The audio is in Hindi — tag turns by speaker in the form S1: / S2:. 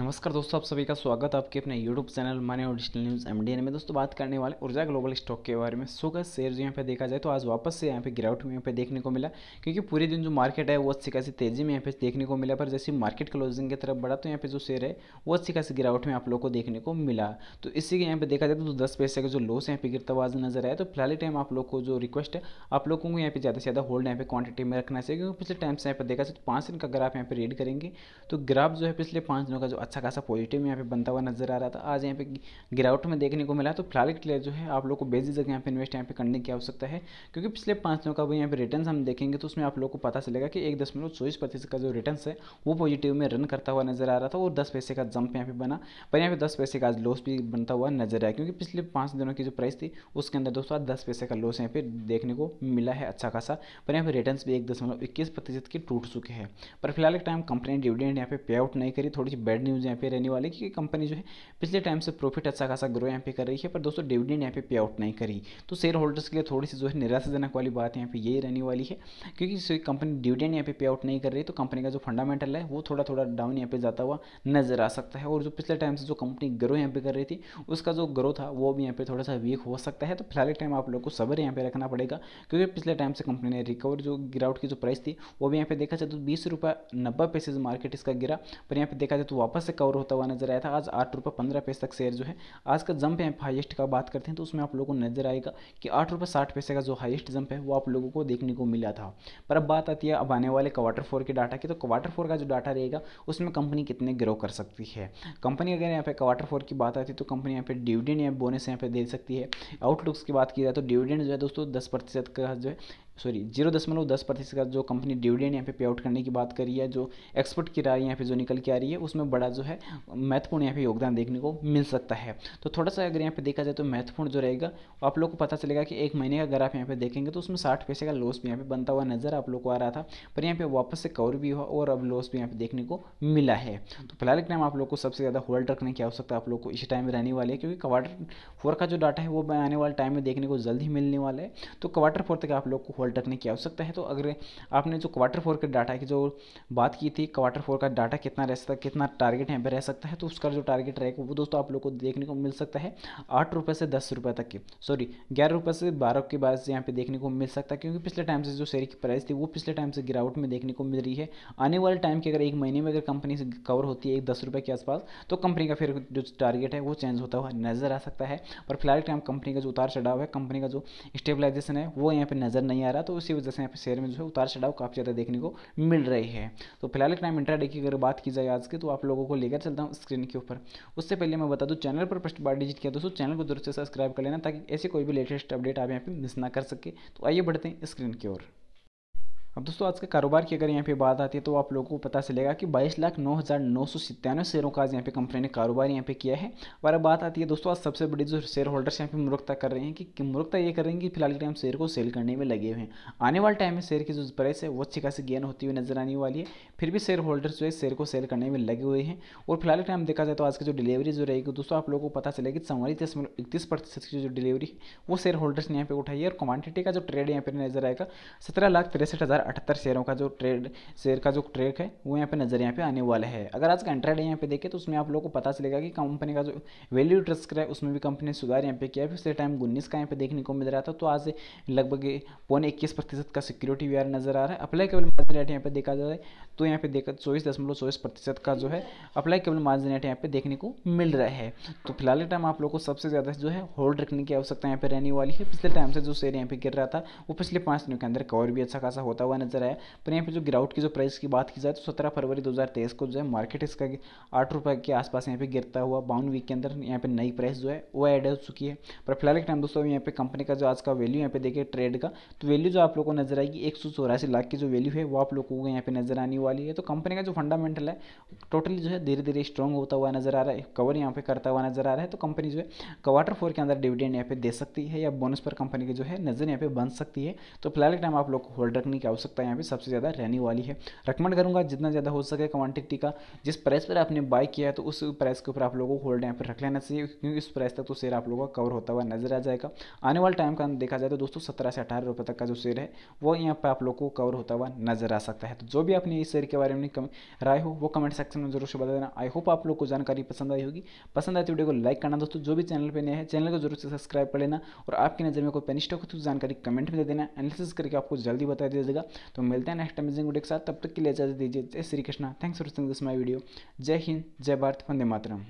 S1: नमस्कार दोस्तों आप सभी का स्वागत है आपके अपने YouTube चैनल माने और डिजिटल न्यूज़ एम में दोस्तों बात करने वाले ऊर्जा ग्लोबल स्टॉक के बारे में सो शेयर जो यहाँ पे देखा जाए तो आज वापस से यहाँ पे गिरावट में यहाँ पे देखने को मिला क्योंकि पूरे दिन जो मार्केट है वो अच्छी खासी तेजी में यहाँ पे देखने को मिला पर जैसे मार्केट क्लोजिंग की तरफ बढ़ा तो यहाँ पे जो शेयर है वो अच्छी खासी गिरावट में आप लोग को देखने को मिला तो इसी के यहाँ पे देखा जाए तो दस पैसे का जो लॉस यहाँ पे गिरता हुआ नजर आया तो फिलहाल टाइम आप लोग को जो रिक्वेस्ट है आप लोगों को यहाँ पे ज़्यादा से ज़्यादा होल्ड यहाँ पे क्वांटिटी में रखना चाहिए क्योंकि पिछले टाइम से यहाँ पर देखा जाए तो पाँच दिन का ग्राफ यहाँ पे रीड करेंगे तो ग्राफ जो है पिछले पाँच दिनों का जो अच्छा खासा पॉजिटिव यहाँ पे बनता हुआ नजर आ रहा था आज यहाँ पे गिरावट में देखने को मिला तो फिलहाल के लिए जो है आप लोग को जगह यहाँ पे इन्वेस्ट यहाँ पे करने की आवश्यकता है क्योंकि पिछले पाँच दिनों का भी यहाँ पे रिटर्न हम देखेंगे तो उसमें आप लोग को पता चलेगा कि एक दशमलव चौबीस प्रतिशत का जो रिटर्न है वो पॉजिटिव में रन करता हुआ नजर आ रहा था और दस पैसे का जंप यहाँ पे बना पर यहाँ पे दस पैसे का आज लॉस भी बनता हुआ नजर आया क्योंकि पिछले पाँच दिनों की जो प्राइस थी उसके अंदर दोस्तों आज दस पैसे का लॉस यहाँ पे देखने को मिला है अच्छा खासा पर यहाँ पे रिटर्न भी एक दशमलव इक्कीस प्रतिशत के टूट चुके हैं पर फिलहाल एक टाइम कंपनी डिविडेंड यहाँ पे पे आउट नहीं करी थोड़ी सी बैड न्यूज न्यूज़ यहाँ पे रहने वाली कि कंपनी जो है पिछले टाइम से प्रॉफिट अच्छा खासा ग्रो यहाँ पे कर रही है पर दोस्तों डिविडेंड यहाँ पे पे आउट नहीं करी तो शेयर होल्डर्स के लिए थोड़ी सी जो है निराशाजनक वाली बात यहाँ पे ये रहने वाली है क्योंकि कंपनी डिविडेंड यहाँ पे पे आउट नहीं कर रही तो कंपनी का जो फंडामेंटल है वो थोड़ा थोड़ा डाउन यहाँ पे जाता हुआ नजर आ सकता है और जो पिछले टाइम से जो कंपनी ग्रो यहाँ पे कर रही थी उसका जो ग्रो था वो भी यहाँ पे थोड़ा सा वीक हो सकता है तो फिलहाल टाइम आप लोग को सबर यहाँ पे रखना पड़ेगा क्योंकि पिछले टाइम से कंपनी ने रिकवर जो गिरावट की जो प्राइस थी वो भी यहाँ पे देखा जाए तो बीस रुपये नब्बे पैसे मार्केट इसका गिरा पर यहाँ पे देखा जाए तो वापस से कवर होता हुआ नजर आया था आज आठ रुपये पंद्रह पैसे तक शेयर जो है आज का जंप है हाइस्ट का बात करते हैं तो उसमें आप लोगों को नजर आएगा कि आठ रुपये साठ पैसे का जो हाइस्ट जंप है वो आप लोगों को देखने को मिला था पर अब बात आती है अब आने वाले क्वार्टर फोर के डाटा की तो क्वार्टर फोर का जो डाटा रहेगा उसमें कंपनी कितने ग्रो कर सकती है कंपनी अगर यहाँ पे क्वार्टर फोर की बात आती है तो कंपनी यहाँ पे डिविडेंड या बोनस यहाँ पे दे सकती है आउटलुक्स की बात की जाए तो डिविडेंड जो है दोस्तों दस का जो है सॉरी जीरो दशमलव दस प्रतिशत का जो कंपनी डिविडेंड यहाँ पे पे आउट करने की बात करी है जो एक्सपोर्ट की राय यहाँ पे जो निकल के आ रही है उसमें बड़ा जो है महत्वपूर्ण यहाँ पे योगदान देखने को मिल सकता है तो थोड़ा सा अगर यहाँ पे देखा जाए तो महत्वपूर्ण जो रहेगा आप लोग को पता चलेगा कि एक महीने का अगर आप यहाँ पे देखेंगे तो उसमें साठ पैसे का लॉस भी यहाँ पे बनता हुआ नजर आप लोग को आ रहा था पर यहाँ पे वापस से कवर भी हुआ और अब लॉस भी यहाँ पे देखने को मिला है तो फिलहाल एक टाइम आप लोग को सबसे ज़्यादा होल्ड रखने की आवश्यकता आप लोग को इसी टाइम में रहने वाली है क्योंकि क्वार्टर फोर का जो डाटा है वो आने वाले टाइम में देखने को जल्द ही मिलने वाला है तो क्वार्टर फोर तक आप लोग को होल्ड कॉल की आवश्यकता है तो अगर आपने जो क्वार्टर फोर के डाटा की जो बात की थी क्वार्टर फोर का डाटा कितना रह सकता कितना टारगेट यहाँ पर रह सकता है तो उसका जो टारगेट रहेगा वो दोस्तों आप लोग को देखने को मिल सकता है आठ रुपये से दस रुपये तक की सॉरी ग्यारह रुपये से बारह के बाद यहाँ पे देखने को मिल सकता है क्योंकि पिछले टाइम से जो शेयर की प्राइस थी वो पिछले टाइम से गिरावट में देखने को मिल रही है आने वाले टाइम की अगर एक महीने में अगर कंपनी से कवर होती है एक दस रुपये के आसपास तो कंपनी का फिर जो टारगेट है वो चेंज होता हुआ नजर आ सकता है पर फिलहाल टाइम कंपनी का जो उतार चढ़ाव है कंपनी का जो स्टेबलाइजेशन है वो यहाँ पर नज़र नहीं आ रहा रहा तो उसी वजह से यहाँ पे शेयर में जो है उतार चढ़ाव काफ़ी ज़्यादा देखने को मिल रही है तो फिलहाल एक टाइम इंटरडे की अगर बात की जाए आज के तो आप लोगों को लेकर चलता हूँ स्क्रीन के ऊपर उससे पहले मैं बता दूँ चैनल पर फर्स्ट बार डिजिट किया दोस्तों चैनल को जरूर से सब्सक्राइब कर लेना ताकि ऐसे कोई भी लेटेस्ट अपडेट आप यहाँ पर मिस ना कर सके तो आइए बढ़ते हैं स्क्रीन की ओर अब दोस्तों आज के कारोबार की अगर यहाँ पे बात आती है तो आप लोगों को पता चलेगा कि बाईस लाख नौ हज़ार नौ सौ सितानवे शेयरों का आज यहाँ पे कंपनी ने कारोबार यहाँ पे किया है और अब बात आती है दोस्तों आज सबसे बड़ी जो शेयर होल्डर्स यहाँ पे मुरखता कर रहे हैं कि मूर्खता ये कर रहे हैं कि फिलहाल के टाइम शेयर को सेल करने में लगे हुए हैं आने वाले टाइम में शेयर की जो प्राइस है वो अच्छी खासी गेन होती हुई नजर आने वाली है फिर भी शेयर होल्डर्स जो है शेयर को सेल करने में लगे हुए हैं और फिलहाल के टाइम देखा जाए तो आज की जो डिलीवरी जो रहेगी दोस्तों आप लोगों को पता चलेगा कि चौवालीस दशमलव इकतीस प्रतिशत की जो डिलीवरी है वो शेयर होल्डर्स ने यहाँ पे उठाई है और क्वान्टिटी का जो ट्रेड यहाँ पर नजर आएगा सत्रह लाख तिरसठ हज़ार हज़ार शेयरों का जो ट्रेड शेयर का जो ट्रेक है वो यहाँ पे नज़र यहाँ पे आने वाला है अगर आज का इंट्राडे यहाँ पे देखें तो उसमें आप लोगों को पता चलेगा कि कंपनी का जो वैल्यू ट्रस्क है उसमें भी कंपनी ने सुधार यहाँ पे किया फिर पिछले टाइम उन्नीस का यहाँ पे देखने को मिल रहा था तो आज लगभग पौने इक्कीस प्रतिशत का सिक्योरिटी वी नज़र आ रहा है अप्लाई केबल मार्जिन रेट यहाँ पे देखा जाए तो यहाँ पे देखा चौबीस दशमलव चौबीस प्रतिशत का जो है अप्लाई केबल मार्जिन रेट यहाँ पे देखने को मिल रहा है तो फिलहाल टाइम आप लोग को सबसे ज़्यादा जो है होल्ड रखने की आवश्यकता यहाँ पे रहने वाली है पिछले टाइम से जो शेयर यहाँ पे गिर रहा था वो पिछले पाँच दिनों के अंदर कवर भी अच्छा खासा होता हुआ नजर आया पर यहाँ पर जो ग्राउट की जो प्राइस की बात की जाए तो सत्रह फरवरी दो को जो है मार्केट इसका आठ रुपये के आसपास यहाँ पर गिरता हुआ बाउन वीक के अंदर यहाँ पर नई प्राइस जो है वो एड हो चुकी है पर फिलहाल के टाइम दोस्तों यहाँ पर कंपनी का जो आज का वैल्यू यहाँ पे देखिए ट्रेड का तो वैल्यू जो आप लोग को नजर आएगी एक लाख की जो वैल्यू है वो आप लोगों को यहाँ पर नजर आने वाली है तो कंपनी का जो फंडामेंटल है टोटली जो है धीरे धीरे स्ट्रॉन्ग होता हुआ नजर आ रहा है कवर यहाँ पे करता हुआ नजर आ रहा है तो कंपनी जो है क्वार्टर फोर के अंदर डिविडेंड यहाँ पे दे सकती है या बोनस पर कंपनी की जो है नजर यहाँ पे बन सकती है तो फिलहाल के टाइम आप लोग को होल्ड रखने की आवश्यकता यहाँ पे सबसे ज़्यादा रहने वाली है रिकमेंड करूँगा जितना ज़्यादा हो सके क्वान्टिटी का जिस प्राइस पर आपने बाय किया है तो उस प्राइस के ऊपर आप लोगों को होल्ड यहाँ पर रख लेना चाहिए क्योंकि इस प्राइस तक तो शेयर आप लोगों का कवर होता हुआ नजर आ जाएगा आने वाले टाइम का देखा जाए तो दोस्तों सत्रह से अठारह रुपये तक का जो शेयर है वो यहाँ पर आप लोगों को कवर होता हुआ नजर आ सकता है तो जो भी आपने इस शेयर के बारे में राय हो वो कमेंट सेक्शन में जरूर से बता देना आई होप आप लोग को जानकारी पसंद आई होगी पसंद आई तो वीडियो को लाइक करना दोस्तों जो भी चैनल पर नया है चैनल को जरूर से सब्सक्राइब कर लेना और आपकी नज़र में कोई पेनिस्टॉक तो जानकारी कमेंट में दे देना एनालिसिस करके आपको जल्दी बता दिया जाएगा तो मिलते हैं नेक्स्ट अमेजिंग वीडियो के साथ तब तक के लिए इजाजत दीजिए जय Shri Krishna thanks for this my video जय हिंद जय भारत वंदे मातरम